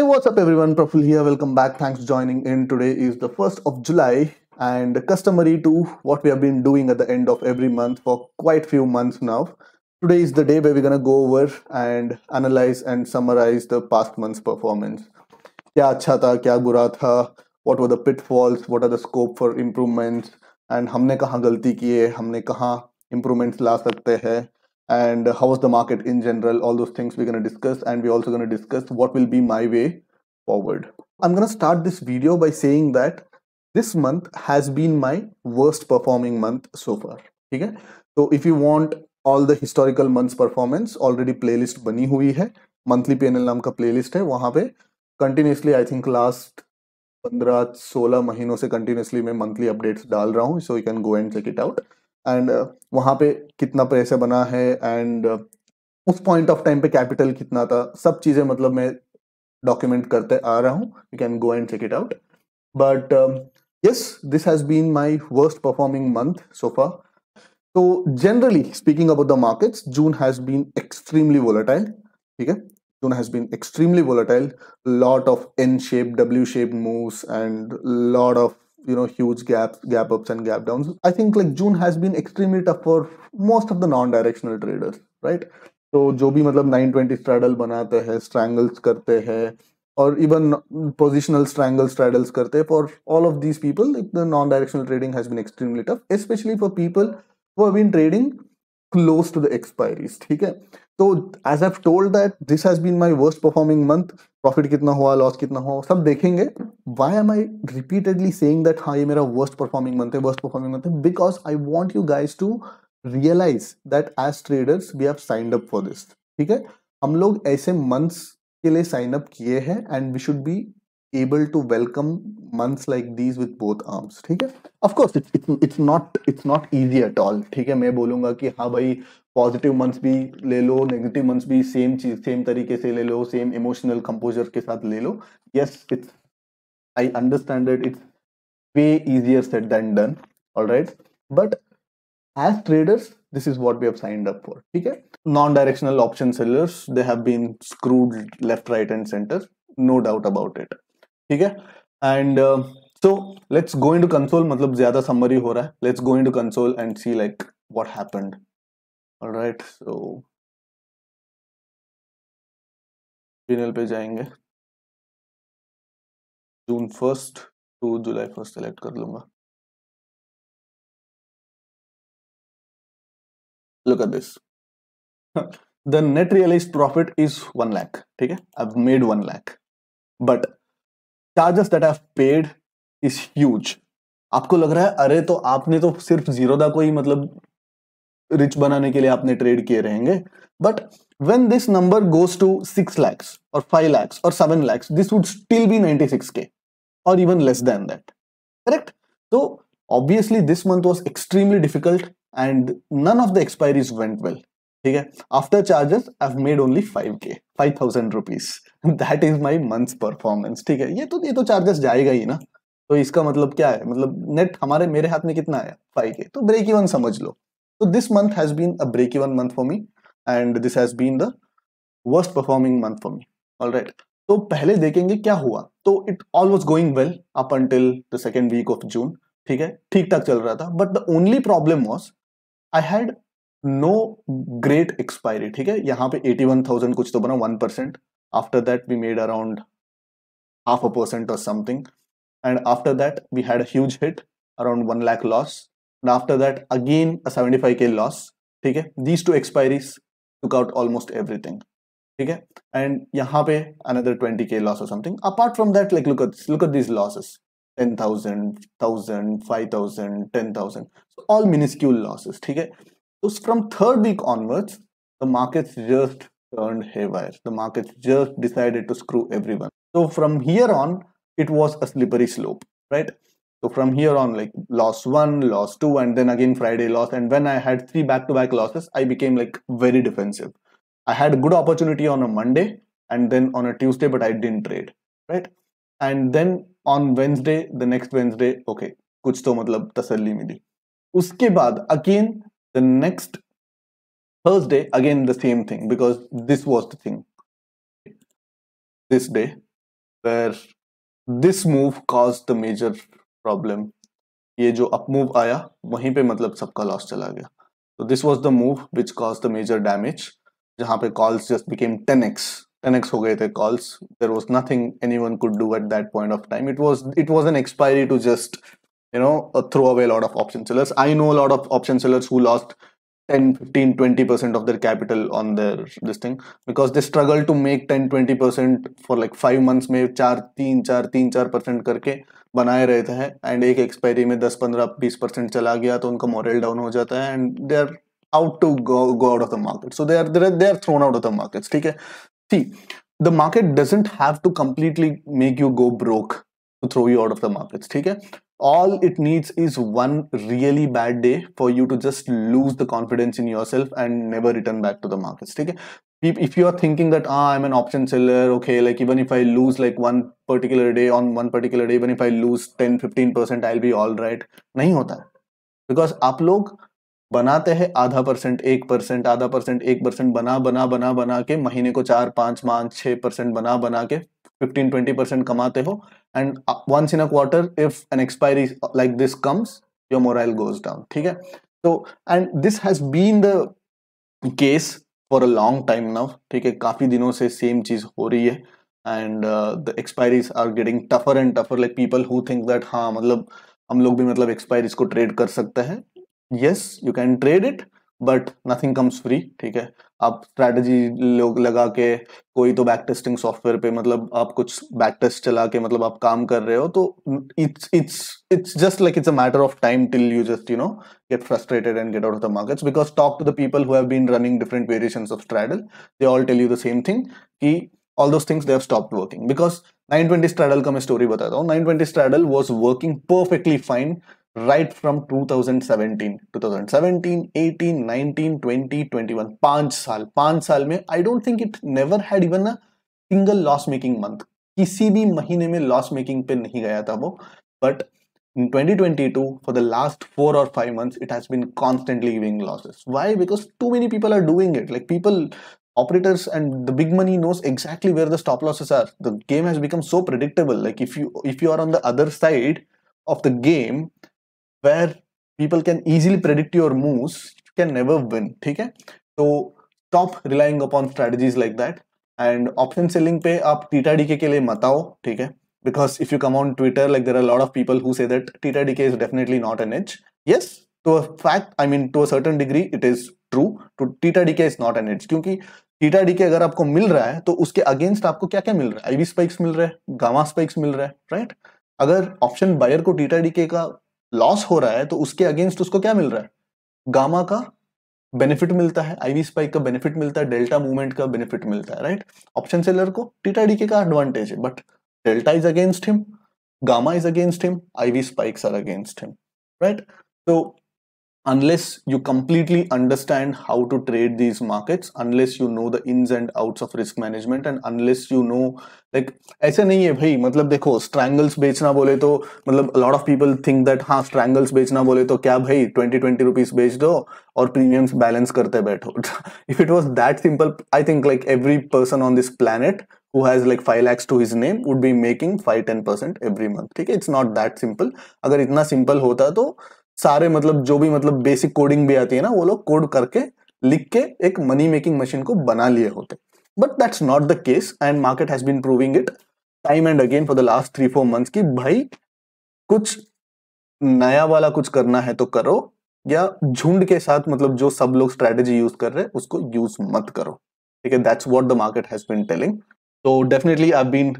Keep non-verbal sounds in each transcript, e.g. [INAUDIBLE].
Hey what's up everyone Praful here welcome back thanks for joining in today is the 1st of July and customary to what we have been doing at the end of every month for quite few months now today is the day where we're gonna go over and analyze and summarize the past month's performance kya acha tha kya bura tha what were the pitfalls what are the scope for improvements and हमने कहाँ गलती की है हमने कहाँ improvements ला सकते हैं and how was the market in general all those things we're going to discuss and we're also going to discuss what will be my way forward i'm going to start this video by saying that this month has been my worst performing month so far okay so if you want all the historical months performance already playlist bani hui hai monthly PNL नाम ka playlist hai. Wahan pe continuously I think last 15-16 महीनों se continuously मैं monthly updates dal raha हूँ So you can go and check it out. And वहाँ पे कितना पैसे बना है एंड उस पॉइंट ऑफ टाइम पे कैपिटल कितना था सब चीज़ें मतलब मैं डॉक्यूमेंट करते आ रहा हूँ you can go and check it out but yes this has been my worst performing month so far तो generally speaking about the markets June has been extremely volatile ठीक है June has been extremely volatile lot of N shape W shape moves, and lot of you know huge gaps, gap ups and gap downs i think like june has been extremely tough for most of the non-directional traders right so jo bhi matlab 920 straddle banate hai strangles karte hai or even positional strangle straddles karte for all of these people the non-directional trading has been extremely tough especially for people who have been trading close to the expiries theek hai so as i've told that this has been my worst performing month profit kitna hua loss kitna hua sab dekhenge why am I repeatedly saying that हाँ ये मेरा worst performing month है worst performing month है because I want you guys to realise that as traders we have signed up for this ठीक है हम लोग ऐसे मंथ्स के लिए साइन अप किए हैं and we should be able to welcome months like these with both arms ठीक है of course it's it's not it's not easy at all ठीक है मैं बोलूंगा कि हाँ भाई पॉजिटिव मंथ्स भी ले लो नेगेटिव मंथ्स भी सेम चीज सेम तरीके से ले लो सेम इमोशनल कंपोजर के साथ ले लो yes it's i understand that it's way easier said than done all right but as traders this is what we have signed up for okay non-directional option sellers they have been screwed left right and center no doubt about it okay and uh, so let's go into console matlab zyada summary ho raha let's go into console and see like what happened all right so PNL पे June first to July first select कर लूंगा look at this the net realise profit is one lakh ठीक है I made one lakh but charges that I paid is huge आपको लग रहा है अरे तो आपने तो सिर्फ जीरोदा को ही मतलब रिच बनाने के लिए आपने ट्रेड किए रहेंगे but this number goes to six lakhs और फाइव लैक्स और seven lakhs this would still be ninety six K or even less than that correct so obviously this month was extremely difficult and none of the expiries went well ठीक है after charges I have made only five K five thousand rupees that is my month performance ठीक है ये तो ये तो charges जाएगा ही ना तो इसका मतलब क्या है मतलब नेट हमारे मेरे हाथ में कितना आया फाइव के तो ब्रेक इवन समझ लो तो this month has been a break even month for me and this has been the worst performing month for me all right तो पहले देखेंगे क्या हुआ तो it all was going well up until the second week of June ठीक है ठीक ठाक चल रहा था but the only problem was I had no great expiry ठीक है यहाँ पे एटी वन थाउजेंड कुछ तो बना one percent after that we made around half a percent और something and after that we had huge hit around one lakh loss and after that again seventy five K loss ठीक है these two expiries took out almost everything Okay, and and another 20k loss or something. Apart from that, like look at look look at these losses ten thousand thousand five thousand ten thousand all minuscule losses ठीक है तो the markets just turned haywire. The markets just decided to screw everyone. So from here on, it was a slippery slope, right? So from here on, like loss one, loss two, and then again Friday loss. And when I had three to -back losses, I became like very defensive. I had a good opportunity on a Monday and then on a Tuesday, but I didn't trade, right? And then on Wednesday, the next Wednesday, okay, kuch to matlab tasalli mili. Uske baad, again, the next Thursday, again, the same thing because this was the thing. This day, where this move caused the major problem. Ye jo up move aya, wahin pe matlab sabka loss chala gaya. So this was the move which caused the major damage. जहां पे calls just became ten X ten X हो गए थे calls there was nothing anyone could do at that point of time it was it was an expiry to just you know throw away lot of option sellers I know lot of option sellers who lost 10, 15, 20% of their capital on their this thing because they struggle to make 10, 20% for like five months में चार तीन चार तीन चार percent करके बनाए रहते हैं एंड एक एक्सपायरी में 10, 15, 20% चला गया तो उनका मॉरल डाउन हो जाता है and they are out to go, go out of the market so they are they are thrown out of the markets okay see the market doesn't have to completely make you go broke to throw you out of the markets okay all it needs is one really bad day for you to just lose the confidence in yourself and never return back to the markets okay if you are thinking that ah, i'm an option seller okay like even if i lose like one particular day on one particular day even if i lose 10 15% i'll be all right nahi hota because aap बनाते हैं आधा percent एक percent आधा percent एक percent बना बना बना बना के महीने को चार पांच पांच छह परसेंट बना बना के फिफ्टीन ट्वेंटी परसेंट कमाते हो and once in a quarter if an expiry like this comes your morale goes down ठीक है तो and this has been the case for a long time now ठीक है काफ़ी दिनों से सेम चीज़ हो रही है and the expiries are getting tougher and tougher like people who think that हाँ मतलब हम लोग भी मतलब एक्सपायरीज को ट्रेड कर सकते हैं yes you can trade it but nothing comes free ठीक है आप स्ट्रेटजी लगा के कोई तो बैक टेस्टिंग सॉफ्टवेयर पे मतलब आप कुछ बैक टेस्ट चला के मतलब आप काम कर रहे हो तो it's it's it's just like it's a matter of time till you just you know get frustrated and get out of the markets because talk to the people who have been running different variation of straddle they all tell you the same thing की all those things they have stop working because nine twenty straddle का मैं story बताता हूँ nine twenty straddle working perfectly fine right from 2017 2017 18 19 20 21 पांच साल पांच साल में I don't think it never had even a single loss making month किसी भी महीने में लॉस मेकिंग पे नहीं गया था वो but in 2022 for the last four or five months it has been constantly giving losses why because too many people are doing it like people operators and the big money knows exactly where the stop losses are the game has become so predictable like if you if you are on the other side of the game where people can easily predict your moves can never win ठीक है तो stop relying upon strategies like that and option selling पे आप theta decay के लिए मत ठीक है because if you come on Twitter like there are lot of people who say that theta decay is definitely not an edge yes to a fact I mean to a degree it is true to theta decay is not an edge क्योंकि theta decay अगर आपको मिल रहा है तो उसके against आपको क्या क्या मिल रहा है आईवी स्पाइक्स मिल रहा है गामा स्पाइक्स मिल रहा है राइट अगर ऑप्शन बायर को टीटा डीके का लॉस हो रहा है तो उसके अगेंस्ट उसको क्या मिल रहा है गामा का बेनिफिट मिलता है आईवी स्पाइक का बेनिफिट मिलता है डेल्टा मूवमेंट का बेनिफिट मिलता है राइट ऑप्शन सेलर को टीटा डीके का एडवांटेज है but delta is against him gamma is against him IV spikes are against him right तो unless you completely understand how to trade these markets unless you know the ins and outs of risk management and unless you know like aise nahi hai bhai matlab dekho strangles bechna bole to matlab a lot of people think that ha strangles bechna bole to kya bhai 20 20 rupees bech do aur premiums balance karte [LAUGHS] baitho if it was that simple i think like every person on this planet who has like 5 lakhs to his name would be making 5 10% every month okay it's not that simple agar itna simple hota to सारे मतलब जो भी मतलब basic coding भी आती है ना वो लोग कोड करके लिख के एक मनी मेकिंग मशीन को बना लिए होते but that's not the case and market has been proving it time and again for the last three four months की भाई कुछ नया वाला कुछ करना है तो करो या झुंड के साथ मतलब जो सब लोग स्ट्रेटेजी यूज कर रहे हैं उसको यूज मत करो ठीक है that's what the market has been telling तो definitely I been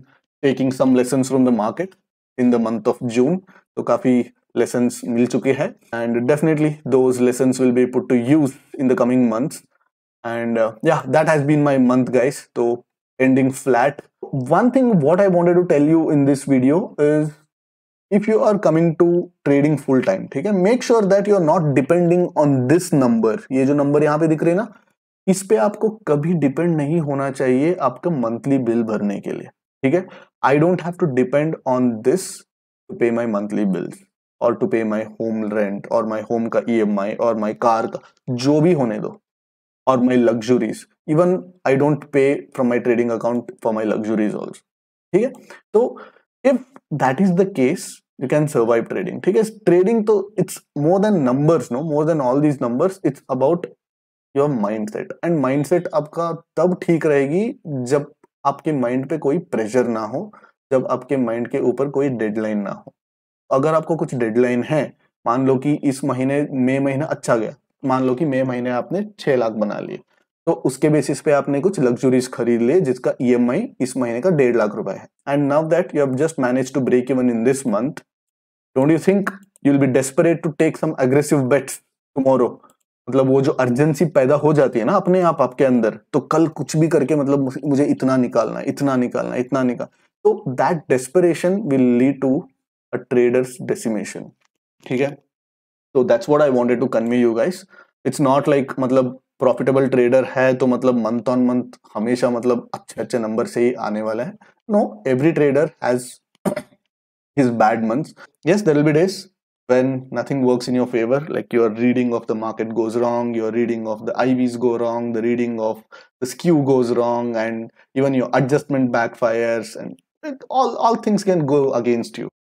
taking some lesson from the market in the month of June तो काफी लेसन मिल चुके हैं and definitely those lessons will be put to use in the coming month and that has been my month guys तो ending flat one thing what I wanted to tell you in this video is if you are coming to trading full time ठीक है make sure that you are not depending on this number ये जो number यहाँ पे दिख रहे ना इस पे आपको कभी डिपेंड नहीं होना चाहिए आपका मंथली बिल भरने के लिए ठीक है I don't have to depend on this to pay my monthly bills और to pay my home rent और माई होम का ई एम आई और माई कार का जो भी होने दो और my luxuries even I don't pay from my trading account for my luxuries also ठीक है तो if that is the case you can survive trading ठीक है ट्रेडिंग तो it's more than numbers no more than all these numbers it's about your set and set आपका तब ठीक रहेगी जब आपके माइंड पे कोई प्रेशर ना हो जब आपके माइंड के ऊपर कोई डेडलाइन ना हो अगर आपको कुछ डेडलाइन है मान लो कि इस महीने मई महीना अच्छा गया मान लो कि मई महीने आपने छह लाख बना लिए तो उसके बेसिस पे आपने कुछ लग्जरीज खरीद लिए जिसका ईएमआई e इस महीने का डेढ़ लाख रुपए है and now that you have just manage to break even in this month don't you think you will be desperate to take some aggressive bets tomorrow मतलब वो जो अर्जेंसी पैदा हो जाती है ना अपने आप आपके अंदर तो कल कुछ भी करके मतलब मुझे इतना निकालना इतना निकालना इतना निकाल तो that desperation will lead to a trader's decimation okay so that's what i wanted to convey you guys it's not like matlab profitable trader है to matlab month on month, हमेशा मतलब अच्छे अच्छे नंबर से ही आने वाला है no every trader has his bad months when nothing works in your favor like your reading of the market goes wrong your reading of the ivs go wrong the reading of the skew goes wrong and even your adjustment backfires and all all things can go against you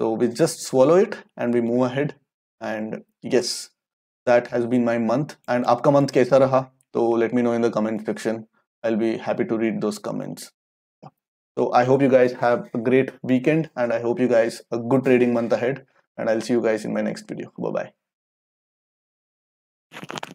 so we just swallow it and we move ahead and yes that has been my month and aapka month kaisa raha so let me know in the comment section i'll be happy to read those comments so i hope you guys have a great weekend and i hope you guys a good trading month ahead and i'll see you guys in my next video bye bye